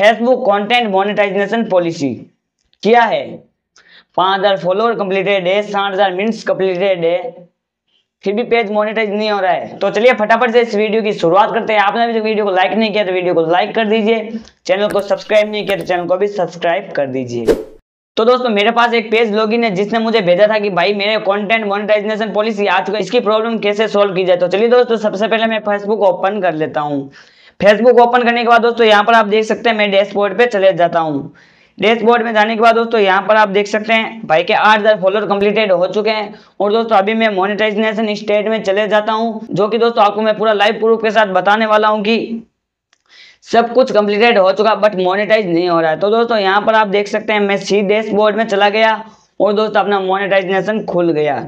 Facebook content monetization policy क्या है पाँच हज़ार फॉलोअर कंप्लीटेड है साठ हज़ार मिनट्स कंप्लीटेड है फिर भी पेज मोनेटाइज नहीं हो रहा है तो चलिए फटाफट से इस वीडियो की शुरुआत करते हैं आपने अभी तक वीडियो को लाइक नहीं किया तो वीडियो को लाइक कर दीजिए चैनल को सब्सक्राइब नहीं किया तो चैनल को भी सब्सक्राइब कर दीजिए तो दोस्तों मेरे पास एक पेज लॉगिन है जिसने मुझे भेजा था कि भाई मेरे कंटेंट मोनेटाइजेशन पॉलिसी आ चुका है इसकी प्रॉब्लम कैसे सॉल्व की जाए तो चलिए दोस्तों सबसे पहले मैं फेसबुक ओपन कर लेता हूँ फेसबुक ओपन करने के बाद दोस्तों यहाँ पर आप देख सकते हैं मैं डैशबोर्ड पे चले जाता हूँ डैशबोर्ड में जाने के बाद दोस्तों यहाँ पर आप देख सकते हैं भाई के आठ हज़ार फॉलोअर कंप्लीटेड हो चुके हैं और दोस्तों अभी मैं मोनेटाइजेशन स्टेट में चले जाता हूँ जो कि दोस्तों आपको मैं पूरा लाइव प्रूफ के साथ बताने वाला हूँ कि सब कुछ कंप्लीटेड हो चुका बट मोनिटाइज नहीं हो रहा है तो दोस्तों यहाँ पर आप देख सकते हैं मैं सी डैशबोर्ड में चला गया और दोस्तों अपना मोनेटाइजेशन खुल गया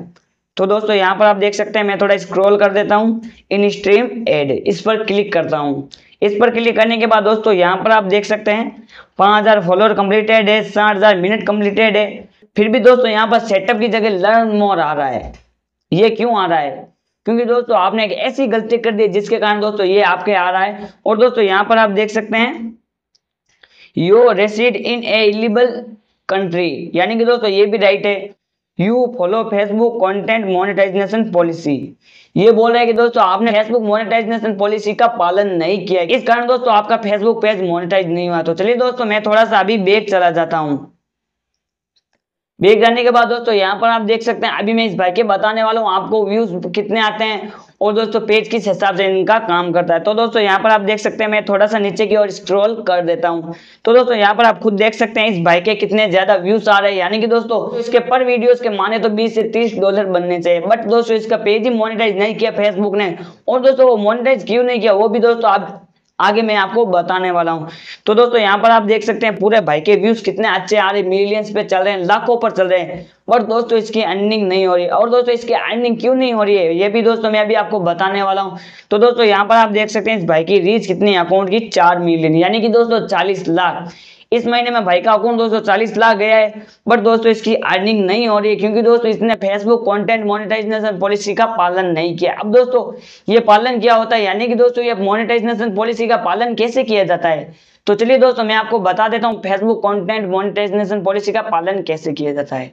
तो दोस्तों यहाँ पर आप देख सकते हैं मैं थोड़ा स्क्रॉल कर देता हूँ इन स्ट्रीम एड इस पर क्लिक करता हूँ इस पर क्लिक करने के बाद दोस्तों यहाँ पर आप देख सकते हैं पाँच हज़ार फॉलोअर कम्प्लीटेड है साठ हज़ार मिनट कम्प्लीटेड है फिर भी दोस्तों यहाँ पर सेटअप की जगह लर्न मोर आ रहा है ये क्यों आ रहा है क्योंकि दोस्तों आपने एक ऐसी गलती कर दी जिसके कारण दोस्तों ये आपके आ रहा है और दोस्तों यहाँ पर आप देख सकते हैं यो रेसिड इन एलिबल कंट्री यानी कि दोस्तों ये भी राइट है you follow Facebook content monetization policy ये बोल रहे हैं कि दोस्तों आपने फेसबुक मोनेटाइजेशन पॉलिसी का पालन नहीं किया इस कारण दोस्तों आपका फेसबुक पेज मोनेटाइज नहीं हुआ तो चलिए दोस्तों मैं थोड़ा सा अभी बेग चला जाता हूँ बेक जाने के बाद दोस्तों यहाँ पर आप देख सकते हैं अभी मैं इस भाई के बताने वाला हूँ आपको व्यूज कितने आते हैं और दोस्तों पेज किस हिसाब से इनका काम करता है तो दोस्तों यहाँ पर आप देख सकते हैं मैं थोड़ा सा नीचे की ओर स्क्रॉल कर देता हूँ तो दोस्तों यहाँ पर आप खुद देख सकते हैं इस भाई के कितने ज्यादा व्यूज आ रहे हैं यानी कि दोस्तों इसके पर वीडियो के माने तो बीस से तीस डॉलर बनने चाहिए बट दोस्तों इसका पेज ही मोनिटाइज नहीं किया फेसबुक ने और दोस्तों वो मोनिटाइज क्यों नहीं किया वो भी दोस्तों आप आगे मैं आपको बताने वाला हूँ तो दोस्तों यहाँ पर आप देख सकते हैं पूरे भाई के व्यूज कितने अच्छे आ रहे मिलियंस पे चल रहे हैं लाखों पर चल रहे हैं बट दोस्तों इसकी अर्निंग नहीं हो रही है और दोस्तों इसकी अर्निंग क्यों नहीं हो रही है ये भी दोस्तों मैं अभी आपको बताने वाला हूँ तो दोस्तों यहाँ पर आप देख सकते हैं इस भाई की रीच कितनी अकाउंट की चार मिलियन यानी कि दोस्तों चालीस लाख इस महीने में भाई का अकाउंट दोस्तों 40 लाख गया है बट दोस्तों इसकी अर्निंग नहीं हो रही है क्योंकि दोस्तों इसने फेसबुक कंटेंट मोनेटाइजेशन पॉलिसी का पालन नहीं किया अब दोस्तों ये पालन किया होता है यानी कि दोस्तों ये मोनेटाइजेशन पॉलिसी का पालन कैसे किया जाता है तो चलिए दोस्तों मैं आपको बता देता हूँ फेसबुक कॉन्टेंट मोनिटाइजेशन पॉलिसी का पालन कैसे किया जाता है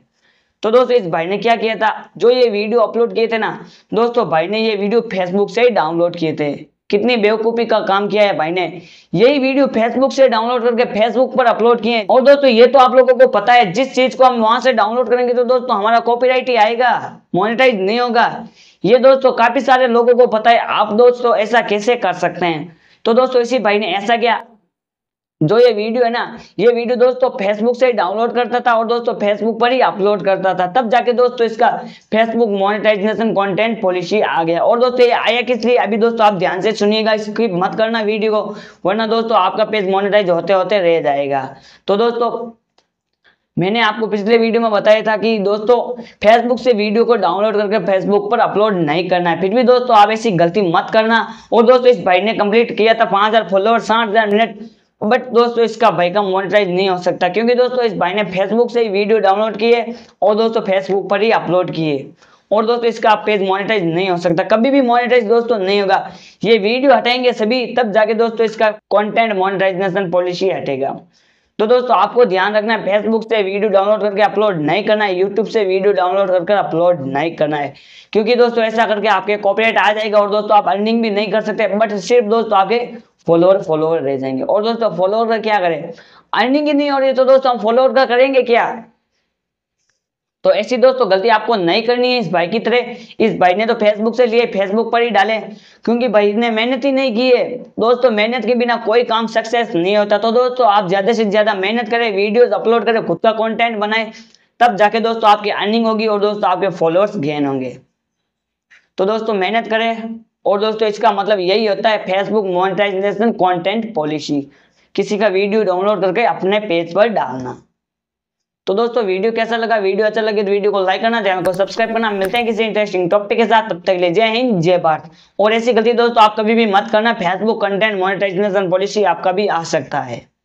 तो दोस्तों इस भाई ने क्या किया था जो ये वीडियो अपलोड किए थे ना दोस्तों भाई ने ये वीडियो फेसबुक से ही डाउनलोड किए थे कितनी बेवकूफी का काम किया है भाई ने यही वीडियो फेसबुक से डाउनलोड करके फेसबुक पर अपलोड किए और दोस्तों ये तो आप लोगों को पता है जिस चीज को हम वहां से डाउनलोड करेंगे तो दोस्तों हमारा कॉपीराइट ही आएगा मोनिटाइज नहीं होगा ये दोस्तों काफी सारे लोगों को पता है आप दोस्तों ऐसा कैसे कर सकते हैं तो दोस्तों इसी भाई ने ऐसा किया जो ये वीडियो है ना ये वीडियो दोस्तों फेसबुक से डाउनलोड करता था और दोस्तों फेसबुक पर ही अपलोड करता था तब जाके दोस्तों इसका फेसबुक मोनेटाइजेशन कंटेंट पॉलिसी आ गया और दोस्तों ये आया किस लिए अभी दोस्तों आप ध्यान से सुनिएगा स्किप मत करना वीडियो को वरना दोस्तों आपका पेज मोनिटाइज होते होते रह जाएगा तो दोस्तों मैंने आपको पिछले वीडियो में बताया था कि दोस्तों फेसबुक से वीडियो को डाउनलोड करके फेसबुक पर अपलोड नहीं करना है फिर भी दोस्तों आप ऐसी गलती मत करना और दोस्तों इस भाई ने कंप्लीट किया था पांच हज़ार फॉलोअर साठ हज़ार मिनट बट दोस्तों इसका भाई का मोनिटाइज नहीं हो सकता क्योंकि दोस्तों इस भाई ने फेसबुक से ही वीडियो डाउनलोड की है और दोस्तों फेसबुक पर ही अपलोड की है और दोस्तों इसका पेज मोनिटाइज नहीं हो सकता कभी भी मोनिटाइज दोस्तों नहीं होगा ये वीडियो हटाएंगे सभी तब जाके दोस्तों इसका कॉन्टेंट मोनिटाइजेशन पॉलिसी हटेगा तो दोस्तों आपको ध्यान रखना है फेसबुक से वीडियो डाउनलोड करके अपलोड नहीं करना है यूट्यूब से वीडियो डाउनलोड करके अपलोड नहीं करना है क्योंकि दोस्तों ऐसा करके आपके कॉपरेट आ जाएगा और दोस्तों आप अर्निंग भी नहीं कर सकते बट सिर्फ दोस्तों आपके फॉलोअर फॉलोअर रह जाएंगे और दोस्तों फॉलोअर का क्या करें अर्निंग ही नहीं हो रही है तो दोस्तों हम फॉलोअर का करेंगे क्या तो ऐसी दोस्तों गलती आपको नहीं करनी है इस भाई की तरह इस भाई ने तो फेसबुक से लिए फेसबुक पर ही डाले क्योंकि भाई ने मेहनत ही नहीं की है दोस्तों मेहनत के बिना कोई काम सक्सेस नहीं होता तो दोस्तों आप ज्यादा से ज्यादा मेहनत करें वीडियोस अपलोड करें खुद का कंटेंट बनाए तब जाके दोस्तों आपकी अर्निंग होगी और दोस्तों आपके फॉलोअर्स गेन होंगे तो दोस्तों मेहनत करें और दोस्तों इसका मतलब यही होता है फेसबुक मोनिटाइजेशन कंटेंट पॉलिसी किसी का वीडियो डाउनलोड करके अपने पेज पर डालना तो दोस्तों वीडियो कैसा लगा वीडियो अच्छा लगे तो वीडियो को लाइक करना चैनल को सब्सक्राइब करना मिलते हैं किसी इंटरेस्टिंग टॉपिक के साथ तब तक ले जय हिंद जय भारत और ऐसी गलती दोस्तों आप कभी भी मत करना फेसबुक कंटेंट मोनिटाइजेशन पॉलिसी आपका भी आ सकता है